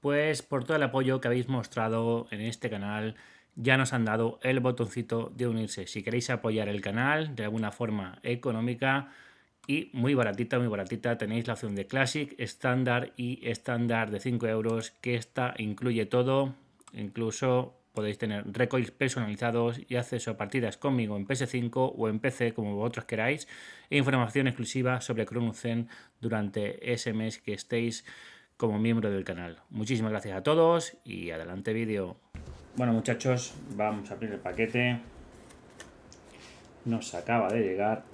pues por todo el apoyo que habéis mostrado en este canal. Ya nos han dado el botoncito de unirse. Si queréis apoyar el canal de alguna forma económica y muy baratita, muy baratita, tenéis la opción de Classic, estándar y estándar de 5 euros, que esta incluye todo, incluso podéis tener recoils personalizados y acceso a partidas conmigo en PS5 o en PC como vosotros queráis e información exclusiva sobre Chrono Zen durante ese mes que estéis como miembro del canal. Muchísimas gracias a todos y adelante vídeo. Bueno muchachos, vamos a abrir el paquete. Nos acaba de llegar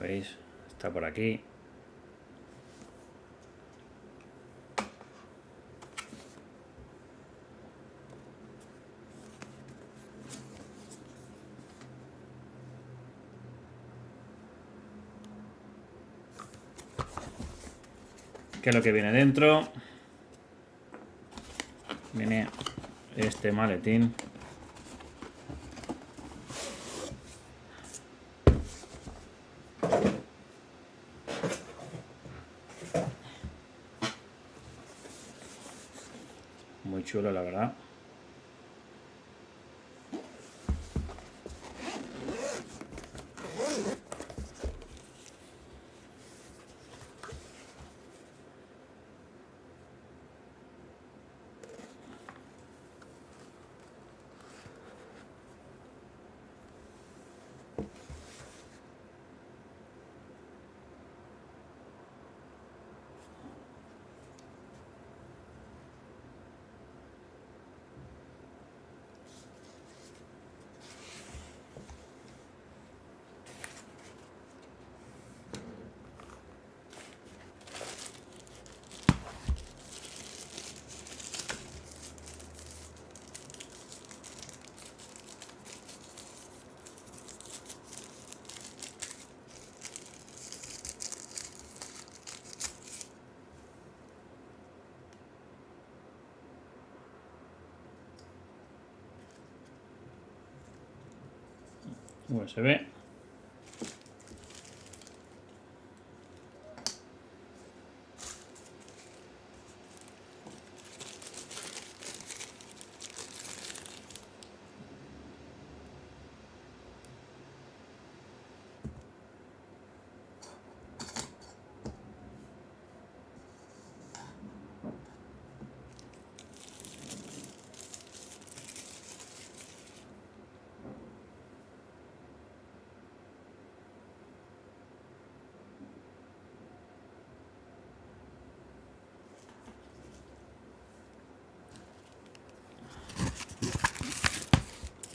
¿Veis? Está por aquí. ¿Qué es lo que viene dentro? Viene este maletín Muy chulo, la verdad. Bueno, se ve.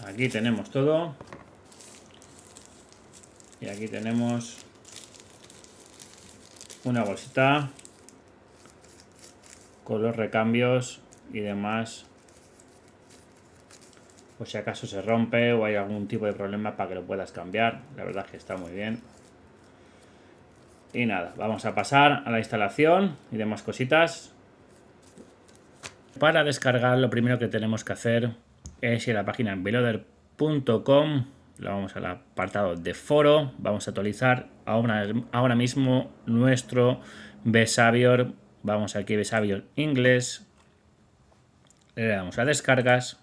Aquí tenemos todo. Y aquí tenemos una bolsita con los recambios y demás por si acaso se rompe o hay algún tipo de problema para que lo puedas cambiar. La verdad es que está muy bien. Y nada, vamos a pasar a la instalación y demás cositas. Para descargar lo primero que tenemos que hacer es ir a la página veloder.com. La vamos al apartado de foro. Vamos a actualizar ahora, ahora mismo nuestro Besavior. Vamos aquí, Besavior inglés. Le damos a descargas.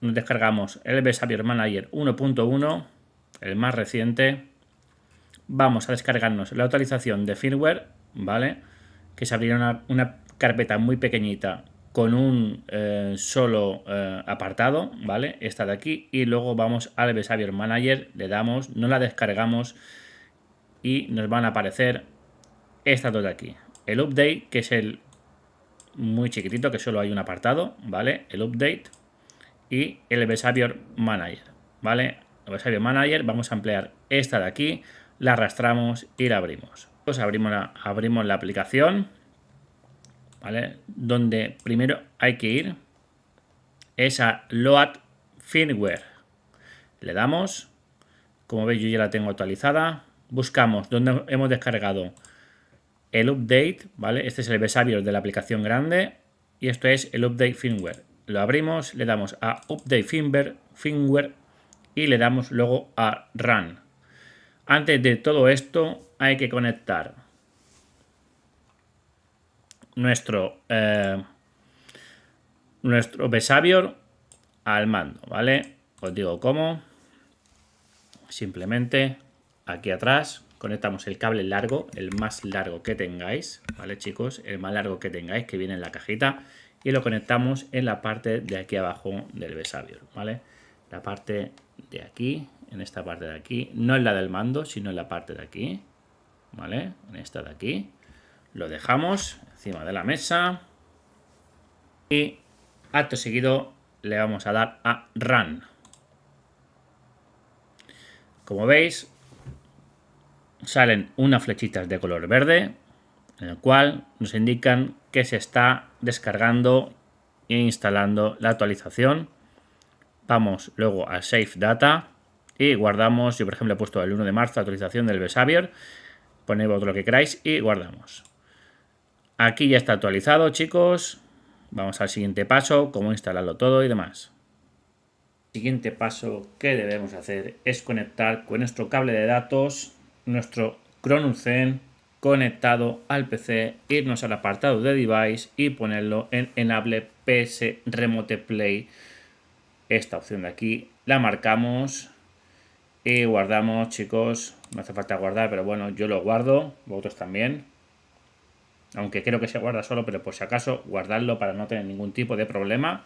Nos descargamos el Besavior Manager 1.1, el más reciente. Vamos a descargarnos la actualización de firmware, ¿vale? Que se abrirá una carpeta muy pequeñita con un eh, solo eh, apartado, ¿vale? Esta de aquí, y luego vamos al Behavior Manager, le damos, no la descargamos y nos van a aparecer estas dos de aquí. El Update, que es el muy chiquitito, que solo hay un apartado, ¿vale? El Update y el Behavior Manager, ¿vale? El Manager, vamos a emplear esta de aquí, la arrastramos y la abrimos. Pues abrimos la, abrimos la aplicación ¿vale? Donde primero hay que ir es a Load Firmware. Le damos, como veis yo ya la tengo actualizada, buscamos donde hemos descargado el update, ¿vale? Este es el Besavior de la aplicación grande y esto es el update firmware. Lo abrimos, le damos a update firmware y le damos luego a run. Antes de todo esto hay que conectar nuestro, eh, nuestro Besavior al mando, ¿vale? Os digo cómo. Simplemente aquí atrás conectamos el cable largo, el más largo que tengáis, ¿vale chicos? El más largo que tengáis que viene en la cajita y lo conectamos en la parte de aquí abajo del Besavior, ¿vale? La parte de aquí, en esta parte de aquí, no en la del mando, sino en la parte de aquí, ¿vale? En esta de aquí. Lo dejamos encima de la mesa. Y acto seguido le vamos a dar a Run. Como veis, salen unas flechitas de color verde, en el cual nos indican que se está descargando e instalando la actualización. Vamos luego a Save Data y guardamos, yo por ejemplo he puesto el 1 de marzo actualización del Besavior, ponéis vosotros lo que queráis y guardamos. Aquí ya está actualizado, chicos. Vamos al siguiente paso, cómo instalarlo todo y demás. siguiente paso que debemos hacer es conectar con nuestro cable de datos, nuestro zen, conectado al PC, irnos al apartado de device y ponerlo en Enable PS Remote Play. Esta opción de aquí la marcamos y guardamos, chicos. No hace falta guardar, pero bueno, yo lo guardo, vosotros también. Aunque creo que se guarda solo, pero por si acaso, guardadlo para no tener ningún tipo de problema.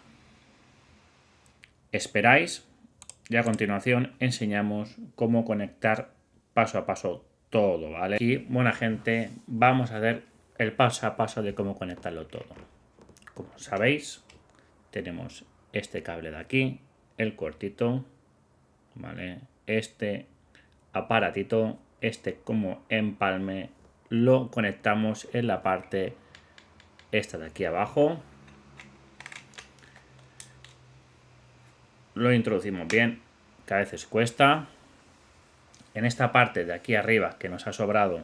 Esperáis y a continuación enseñamos cómo conectar paso a paso todo, ¿vale? Y buena gente, vamos a ver el paso a paso de cómo conectarlo todo. Como sabéis, tenemos este cable de aquí, el cortito, ¿vale? Este aparatito, este como empalme lo conectamos en la parte esta de aquí abajo. Lo introducimos bien, que a veces cuesta. En esta parte de aquí arriba que nos ha sobrado,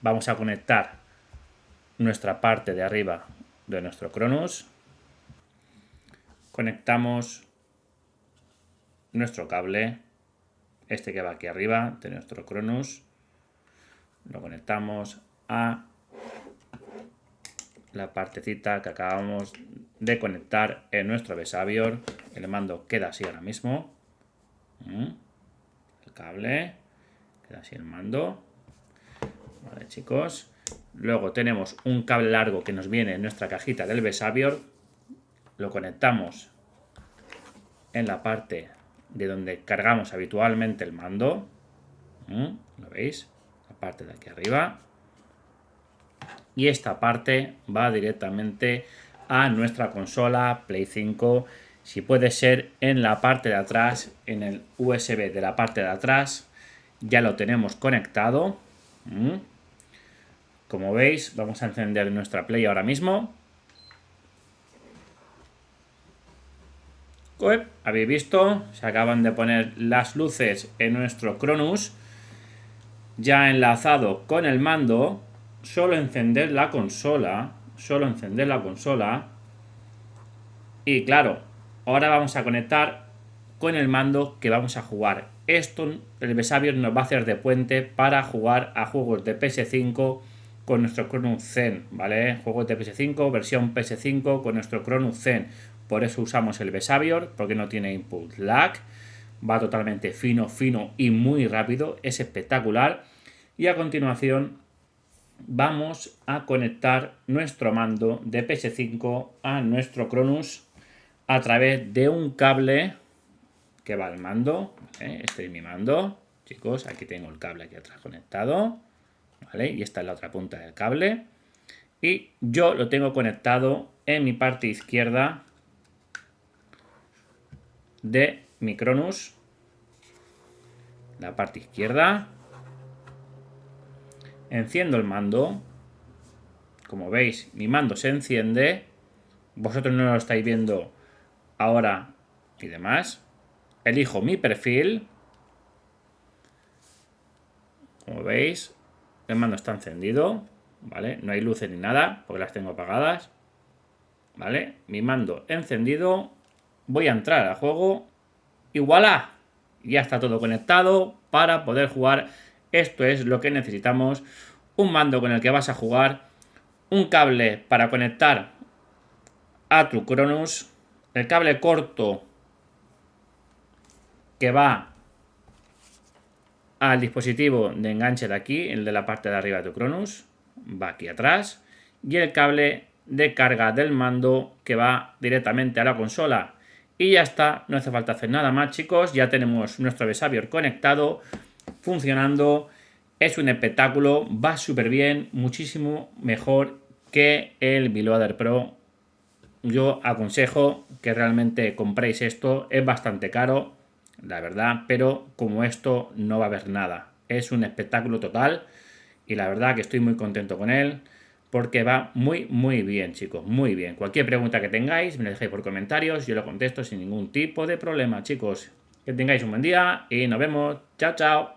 vamos a conectar nuestra parte de arriba de nuestro Cronus Conectamos nuestro cable, este que va aquí arriba de nuestro Cronus lo conectamos a la partecita que acabamos de conectar en nuestro Besavior. El mando queda así ahora mismo. Mm. El cable. Queda así el mando. Vale, chicos. Luego tenemos un cable largo que nos viene en nuestra cajita del Besavior. Lo conectamos en la parte de donde cargamos habitualmente el mando. Mm, ¿Lo veis? parte de aquí arriba. Y esta parte va directamente a nuestra consola Play 5. Si puede ser en la parte de atrás, en el USB de la parte de atrás, ya lo tenemos conectado. Mm. Como veis, vamos a encender nuestra Play ahora mismo. Habéis visto, se acaban de poner las luces en nuestro Cronus ya enlazado con el mando, solo encender la consola, solo encender la consola. Y claro, ahora vamos a conectar con el mando que vamos a jugar. Esto el Besavior nos va a hacer de puente para jugar a juegos de PS5 con nuestro Cronus Zen, ¿vale? Juegos de PS5, versión PS5 con nuestro Cronus Zen. Por eso usamos el Besavior, porque no tiene input lag va totalmente fino, fino y muy rápido, es espectacular. Y a continuación vamos a conectar nuestro mando de PS5 a nuestro Cronus a través de un cable que va al mando. Este es mi mando, chicos, aquí tengo el cable aquí atrás conectado, Y esta es la otra punta del cable. Y yo lo tengo conectado en mi parte izquierda de Micronus, la parte izquierda, enciendo el mando, como veis mi mando se enciende, vosotros no lo estáis viendo ahora y demás, elijo mi perfil, como veis el mando está encendido, ¿vale? No hay luces ni nada, porque las tengo apagadas. ¿Vale? Mi mando encendido. Voy a entrar al juego y voilà, ya está todo conectado para poder jugar. Esto es lo que necesitamos, un mando con el que vas a jugar, un cable para conectar a tu Cronus, el cable corto que va al dispositivo de enganche de aquí, el de la parte de arriba de tu Cronus, va aquí atrás, y el cable de carga del mando que va directamente a la consola. Y ya está, no hace falta hacer nada más, chicos. Ya tenemos nuestro Besavior conectado, funcionando. Es un espectáculo, va súper bien, muchísimo mejor que el Biloader Pro. Yo aconsejo que realmente compréis esto. Es bastante caro, la verdad, pero como esto no va a haber nada. Es un espectáculo total y la verdad que estoy muy contento con él porque va muy, muy bien, chicos, muy bien. Cualquier pregunta que tengáis, me la dejáis por comentarios, yo lo contesto sin ningún tipo de problema, chicos. Que tengáis un buen día y nos vemos. Chao, chao.